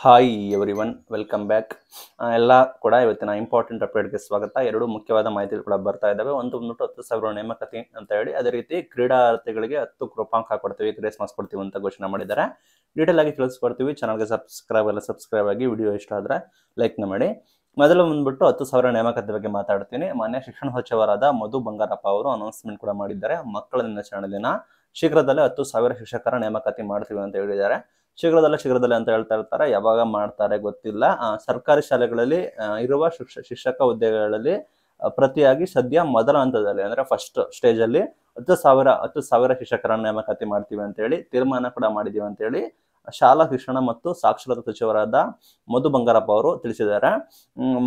hi everyone welcome back ಎಲ್ಲ ಕೂಡ ಇವತ್ತಿನ ಇಂಪಾರ್ಟೆಂಟ್ ಅಪ್ಡೇಟ್ಗೆ ಸ್ವಾಗತ ಎರಡು ಮುಖ್ಯವಾದ ಮಾಹಿತಿಗಳು ಕೂಡ ಬರ್ತಾ ಇದ್ದಾವೆ ಒಂದು ಬಂದ್ಬಿಟ್ಟು ಹತ್ತು ಸಾವಿರ ನೇಮಕತಿ ಅಂತ ಹೇಳಿ ಅದೇ ರೀತಿ ಕ್ರೀಡಾರ್ಥಿಗಳಿಗೆ ಹತ್ತು ಕೃಪಾಂಕ ಕೊಡ್ತೀವಿ ಕ್ರೇಸ್ ಮಾಸ್ ಕೊಡ್ತೀವಿ ಅಂತ ಘೋಷಣೆ ಮಾಡಿದ್ದಾರೆ ಡೀಟೇಲ್ ಆಗಿ ತಿಳಿಸ್ಕೊಡ್ತೀವಿ ಚಾನಲ್ಗೆ ಸಬ್ಸ್ಕ್ರೈಬ್ ಎಲ್ಲ ಸಬ್ಸ್ಕ್ರೈಬ್ ಆಗಿ ವಿಡಿಯೋ ಇಷ್ಟ ಆದರೆ ಲೈಕ್ನ ಮಾಡಿ ಮೊದಲು ಬಂದ್ಬಿಟ್ಟು ಹತ್ತು ಸಾವಿರ ನೇಮಕತಿ ಬಗ್ಗೆ ಮಾತಾಡ್ತೀನಿ ಮಾನ್ಯ ಶಿಕ್ಷಣ ಸಚಿವರಾದ ಮಧು ಬಂಗಾರಪ್ಪ ಅವರು ಅನೌನ್ಸ್ಮೆಂಟ್ ಕೂಡ ಮಾಡಿದ್ದಾರೆ ಮಕ್ಕಳ ದಿನಾಚರಣೆ ದಿನ ಶೀಘ್ರದಲ್ಲೇ ಹತ್ತು ಸಾವಿರ ಶಿಕ್ಷಕರ ನೇಮಕಾತಿ ಮಾಡ್ತೀವಿ ಅಂತ ಹೇಳಿದ್ದಾರೆ ಶೀಘ್ರದಲ್ಲೇ ಶೀಘ್ರದಲ್ಲೇ ಅಂತ ಹೇಳ್ತಾ ಇರ್ತಾರೆ ಯಾವಾಗ ಮಾಡ್ತಾರೆ ಗೊತ್ತಿಲ್ಲ ಸರ್ಕಾರಿ ಶಾಲೆಗಳಲ್ಲಿ ಇರುವ ಶಿಕ್ಷಕ ಹುದ್ದೆಗಳಲ್ಲಿ ಪ್ರತಿಯಾಗಿ ಸದ್ಯ ಮೊದಲ ಹಂತದಲ್ಲಿ ಅಂದ್ರೆ ಫಸ್ಟ್ ಸ್ಟೇಜ್ ಅಲ್ಲಿ ಹತ್ತು ಸಾವಿರ ಹತ್ತು ಸಾವಿರ ಶಿಕ್ಷಕರನ್ನ ನೇಮಕಾತಿ ಮಾಡ್ತೀವಿ ಅಂತ ಹೇಳಿ ತೀರ್ಮಾನ ಕೂಡ ಮಾಡಿದೀವಿ ಅಂತ ಹೇಳಿ ಶಾಲಾ ಶಿಕ್ಷಣ ಮತ್ತು ಸಾಕ್ಷರತಾ ಸಚಿವರಾದ ಮಧು ಬಂಗಾರಪ್ಪ ಅವರು ತಿಳಿಸಿದ್ದಾರೆ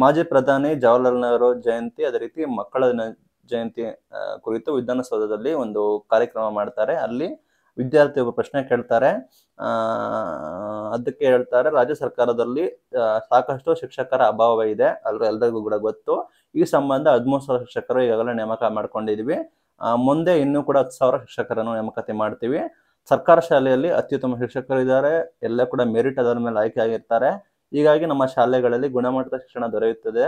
ಮಾಜಿ ಪ್ರಧಾನಿ ಜವಾಹರ್ಲಾಲ್ ನೆಹರು ಜಯಂತಿ ಅದೇ ರೀತಿ ಮಕ್ಕಳ ಜಯಂತಿ ಕುರಿತು ವಿಧಾನಸೌಧದಲ್ಲಿ ಒಂದು ಕಾರ್ಯಕ್ರಮ ಮಾಡ್ತಾರೆ ಅಲ್ಲಿ ವಿದ್ಯಾರ್ಥಿ ಒಬ್ಬ ಪ್ರಶ್ನೆ ಕೇಳ್ತಾರೆ ಅದಕ್ಕೆ ಹೇಳ್ತಾರೆ ರಾಜ್ಯ ಸರ್ಕಾರದಲ್ಲಿ ಸಾಕಷ್ಟು ಶಿಕ್ಷಕರ ಅಭಾವ ಇದೆ ಅಲ್ಲರೂ ಎಲ್ಲರಿಗೂ ಕೂಡ ಗೊತ್ತು ಈ ಸಂಬಂಧ ಹದಿಮೂರು ಸಾವಿರ ಶಿಕ್ಷಕರು ಈಗಾಗಲೇ ನೇಮಕ ಮಾಡ್ಕೊಂಡಿದ್ವಿ ಮುಂದೆ ಇನ್ನೂ ಕೂಡ ಹತ್ತು ಸಾವಿರ ಶಿಕ್ಷಕರನ್ನು ನೇಮಕಾತಿ ಮಾಡ್ತೀವಿ ಸರ್ಕಾರ ಶಾಲೆಯಲ್ಲಿ ಅತ್ಯುತ್ತಮ ಇದ್ದಾರೆ ಎಲ್ಲ ಕೂಡ ಮೆರಿಟ್ ಅದರ ಮೇಲೆ ಆಯ್ಕೆ ಆಗಿರ್ತಾರೆ ಹೀಗಾಗಿ ನಮ್ಮ ಶಾಲೆಗಳಲ್ಲಿ ಗುಣಮಟ್ಟದ ಶಿಕ್ಷಣ ದೊರೆಯುತ್ತದೆ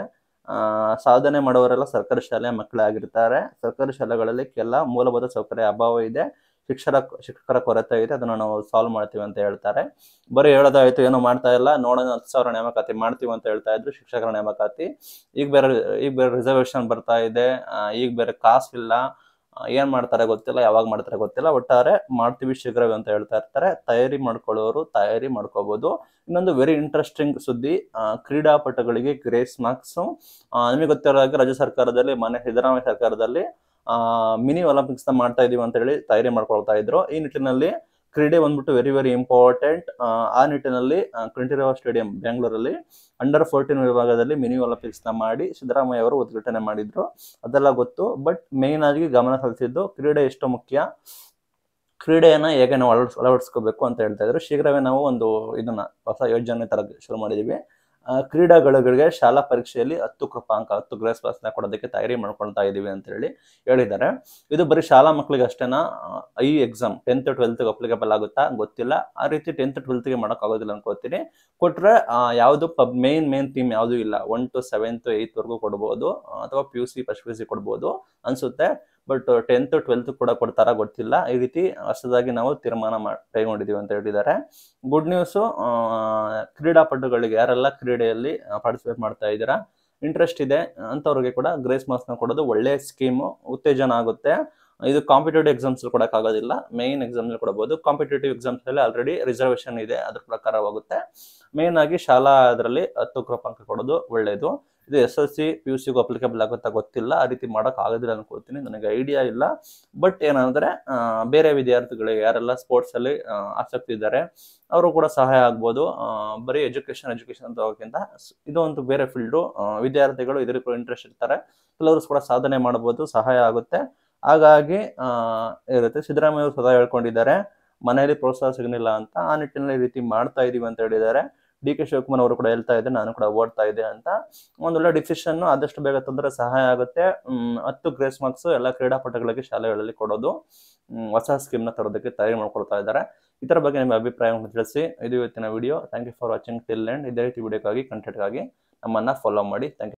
ಸಾಧನೆ ಮಾಡುವವರೆಲ್ಲ ಸರ್ಕಾರಿ ಶಾಲೆಯ ಆಗಿರ್ತಾರೆ ಸರ್ಕಾರಿ ಶಾಲೆಗಳಲ್ಲಿ ಕೆಲ ಮೂಲಭೂತ ಸೌಕರ್ಯ ಅಭಾವ ಇದೆ ಶಿಕ್ಷಕರ ಶಿಕ್ಷಕರ ಕೊರತೆ ಇದೆ ಅದನ್ನು ನಾವು ಸಾಲ್ವ್ ಮಾಡ್ತೀವಿ ಅಂತ ಹೇಳ್ತಾರೆ ಬರೀ ಹೇಳೋದಾಯ್ತು ಏನೋ ಮಾಡ್ತಾ ಇಲ್ಲ ನೋಡೋಣ ಹತ್ತು ಸಾವಿರ ನೇಮಕಾತಿ ಮಾಡ್ತೀವಿ ಅಂತ ಹೇಳ್ತಾ ಇದ್ರು ಶಿಕ್ಷಕರ ನೇಮಕಾತಿ ಈಗ ಬೇರೆ ಈಗ ಬೇರೆ ರಿಸರ್ವೇಶನ್ ಬರ್ತಾ ಇದೆ ಈಗ ಬೇರೆ ಇಲ್ಲ ಏನ್ ಮಾಡ್ತಾರೆ ಗೊತ್ತಿಲ್ಲ ಯಾವಾಗ ಮಾಡ್ತಾರೆ ಗೊತ್ತಿಲ್ಲ ಒಟ್ಟಾರೆ ಮಾಡ್ತೀವಿ ಶೀಘ್ರವೇ ಅಂತ ಹೇಳ್ತಾ ಇರ್ತಾರೆ ತಯಾರಿ ಮಾಡ್ಕೊಳ್ಳೋರು ತಯಾರಿ ಮಾಡ್ಕೋಬಹುದು ಇನ್ನೊಂದು ವೆರಿ ಇಂಟ್ರೆಸ್ಟಿಂಗ್ ಸುದ್ದಿ ಕ್ರೀಡಾಪಟುಗಳಿಗೆ ಗ್ರೇಸ್ ಮಾರ್ಕ್ಸ್ ನಿಮಗೆ ಗೊತ್ತಿರೋ ಹಾಗೆ ರಾಜ್ಯ ಸರ್ಕಾರದಲ್ಲಿ ಮನೆ ಸಿದ್ದರಾಮಯ್ಯ ಸರ್ಕಾರದಲ್ಲಿ ಮಿನಿ ನ ಮಾಡ್ತಾ ಇದೀವಿ ಅಂತ ಹೇಳಿ ತಯಾರಿ ಮಾಡ್ಕೊಳ್ತಾ ಇದ್ರು ಈ ನಿಟ್ಟಿನಲ್ಲಿ ಕ್ರೀಡೆ ಬಂದ್ಬಿಟ್ಟು ವೆರಿ ವೆರಿ ಇಂಪಾರ್ಟೆಂಟ್ ಆ ನಿಟ್ಟಿನಲ್ಲಿ ಕಂಠೀರವ ಸ್ಟೇಡಿಯಂ ಬೆಂಗಳೂರಲ್ಲಿ ಅಂಡರ್ ಫೋರ್ಟೀನ್ ವಿಭಾಗದಲ್ಲಿ ಮಿನಿ ಒಲಿಂಪಿಕ್ಸ್ ನ ಮಾಡಿ ಸಿದ್ದರಾಮಯ್ಯ ಅವರು ಉದ್ಘಾಟನೆ ಮಾಡಿದ್ರು ಅದೆಲ್ಲ ಗೊತ್ತು ಬಟ್ ಮೇನ್ ಆಗಿ ಗಮನ ಸಲ್ಲಿಸಿದ್ದು ಕ್ರೀಡೆ ಎಷ್ಟು ಮುಖ್ಯ ಕ್ರೀಡೆಯನ್ನ ಹೇಗೆ ನಾವು ಅಳವಡಿಸ್ ಅಳವಡಿಸ್ಕೋಬೇಕು ಅಂತ ಹೇಳ್ತಾ ಇದ್ರು ಶೀಘ್ರವೇ ನಾವು ಒಂದು ಇದನ್ನ ಹೊಸ ಯೋಜನೆ ತರ ಶುರು ಮಾಡಿದೀವಿ ಕ್ರೀಡಾಗಳಿಗೆ ಶಾಲಾ ಪರೀಕ್ಷೆಯಲ್ಲಿ ಹತ್ತು ಕೃಪಾಂಕ ಹತ್ತು ಗ್ರೇಸ್ ಪಾಸ್ನ ಕೊಡೋದಕ್ಕೆ ತಯಾರಿ ಮಾಡ್ಕೊಳ್ತಾ ಇದ್ದೀವಿ ಅಂತ ಹೇಳಿ ಹೇಳಿದ್ದಾರೆ ಇದು ಬರೀ ಶಾಲಾ ಮಕ್ಕಳಿಗೆ ಅಷ್ಟೇನಾ ಐ ಎಕ್ಸಾಮ್ ಟೆಂತ್ ಟ್ವೆಲ್ತ್ಗೆ ಅಪ್ಲಿಕೇಬಲ್ ಆಗುತ್ತಾ ಗೊತ್ತಿಲ್ಲ ಆ ರೀತಿ ಟೆಂತ್ ಟ್ವೆಲ್ತ್ಗೆ ಮಾಡೋಕ್ಕಾಗೋದಿಲ್ಲ ಅನ್ಕೋತೀನಿ ಕೊಟ್ಟರೆ ಯಾವುದು ಪಬ್ ಮೇನ್ ಮೇನ್ ಥೀಮ್ ಯಾವುದೂ ಇಲ್ಲ ಒನ್ ಟು ಸೆವೆಂತ್ ಏಯ್ತ್ವರೆಗೂ ಕೊಡ್ಬೋದು ಅಥವಾ P U C first P U C ಕೊಡ್ಬೋದು ಅನಿಸುತ್ತೆ ಬಟ್ ಟೆಂತ್ ಟ್ವೆಲ್ತ್ ಕೂಡ ಕೊಡ್ತಾರ ಗೊತ್ತಿಲ್ಲ ಈ ರೀತಿ ಹೊಸದಾಗಿ ನಾವು ತೀರ್ಮಾನ ಮಾಡಿ ಕೈಗೊಂಡಿದ್ದೀವಿ ಅಂತ ಹೇಳಿದ್ದಾರೆ ಗುಡ್ ನ್ಯೂಸು ಕ್ರೀಡಾಪಟುಗಳಿಗೆ ಯಾರೆಲ್ಲ ಕ್ರೀಡೆಯಲ್ಲಿ ಪಾರ್ಟಿಸಿಪೇಟ್ ಮಾಡ್ತಾ ಇದ್ದೀರಾ ಇಂಟ್ರೆಸ್ಟ್ ಇದೆ ಅಂಥವ್ರಿಗೆ ಕೂಡ ಗ್ರೇಸ್ ಮಾರ್ಕ್ಸ್ನ ಕೊಡೋದು ಒಳ್ಳೆ ಸ್ಕೀಮು ಉತ್ತೇಜನ ಆಗುತ್ತೆ ಇದು ಕಾಂಪಿಟೇಟಿವ್ ಎಕ್ಸಾಮ್ಸ್ ಕೊಡೋಕ್ಕಾಗೋದಿಲ್ಲ ಮೇನ್ ಎಕ್ಸಾಮ್ ಕೊಡಬಹುದು ಕಾಂಪಿಟೇಟಿವ್ ಎಕ್ಸಾಮ್ಸಲ್ಲಿ ಆಲ್ರೆಡಿ ರಿಸರ್ವೇಷನ್ ಇದೆ ಅದ್ರ ಪ್ರಕಾರವಾಗುತ್ತೆ ಮೇನ್ ಆಗಿ ಶಾಲಾ ಅದರಲ್ಲಿ ಹತ್ತು ಕೃಪಾಂಕ ಕೊಡೋದು ಒಳ್ಳೆಯದು ಇದು S L C P U ಸಿಗೂ ಅಪ್ಲಿಕೇಬಲ್ ಆಗುತ್ತಾ ಗೊತ್ತಿಲ್ಲ ಆ ರೀತಿ ಮಾಡೋಕೆ ಆಗೋದಿಲ್ಲ ಅನ್ಕೋತೀನಿ ನನಗೆ ಐಡಿಯಾ ಇಲ್ಲ ಬಟ್ ಏನಂದರೆ ಬೇರೆ ವಿದ್ಯಾರ್ಥಿಗಳಿಗೆ ಯಾರೆಲ್ಲ ಸ್ಪೋರ್ಟ್ಸಲ್ಲಿ ಆಸಕ್ತಿ ಇದ್ದಾರೆ ಅವರು ಕೂಡ ಸಹಾಯ ಆಗ್ಬೋದು ಬರೀ ಎಜುಕೇಶನ್ ಎಜುಕೇಶನ್ ಅಂತ ಹೋಗೋಕ್ಕಿಂತ ಇದು ಒಂದು ಬೇರೆ ಫೀಲ್ಡು ವಿದ್ಯಾರ್ಥಿಗಳು ಇದ್ರ ಇಂಟ್ರೆಸ್ಟ್ ಇರ್ತಾರೆ ಕೆಲವರು ಕೂಡ ಸಾಧನೆ ಮಾಡ್ಬೋದು ಸಹಾಯ ಆಗುತ್ತೆ ಹಾಗಾಗಿ ಇರುತ್ತೆ ಸಿದ್ದರಾಮಯ್ಯ ಅವರು ಸದಾ ಹೇಳ್ಕೊಂಡಿದ್ದಾರೆ ಮನೆಯಲ್ಲಿ ಪ್ರೋತ್ಸಾಹ ಸಿಗಲಿಲ್ಲ ಅಂತ ಆ ನಿಟ್ಟಿನಲ್ಲಿ ಈ ರೀತಿ ಮಾಡ್ತಾ ಇದೀವಿ ಅಂತ ಹೇಳಿದ್ದಾರೆ ಡಿ ಕೆ ಶಿವಕುಮಾರ್ ಅವರು ಕೂಡ ಹೇಳ್ತಾ ಇದ್ದೆ ನಾನು ಕೂಡ ಓಡ್ತಾ ಇದ್ದೆ ಅಂತ ಒಂದೊಳ್ಳೆ ಡಿಸಿಷನ್ ಆದಷ್ಟು ಬೇಗ ತಂದ್ರೆ ಸಹಾಯ ಆಗುತ್ತೆ ಹತ್ತು ಗ್ರೇಸ್ ಮಾರ್ಕ್ಸ್ ಎಲ್ಲ ಕ್ರೀಡಾಪಟುಗಳಿಗೆ ಶಾಲೆಗಳಲ್ಲಿ ಕೊಡೋದು ಹೊಸ ನ ತರೋದಕ್ಕೆ ತಯಾರಿ ಮಾಡ್ಕೊಳ್ತಾ ಇದ್ದಾರೆ ಇದರ ಬಗ್ಗೆ ನಿಮ್ಮ ಅಭಿಪ್ರಾಯವನ್ನು ತಿಳಿಸಿ ಇದು ಇವತ್ತಿನ video thank you for watching till end ಇದೇ ರೀತಿ ಕಂಟೆಂಟ್ ಕಂಟೆಂಟ್ಗಾಗಿ ನಮ್ಮನ್ನ ಫಾಲೋ ಮಾಡಿ ಥ್ಯಾಂಕ್ ಯು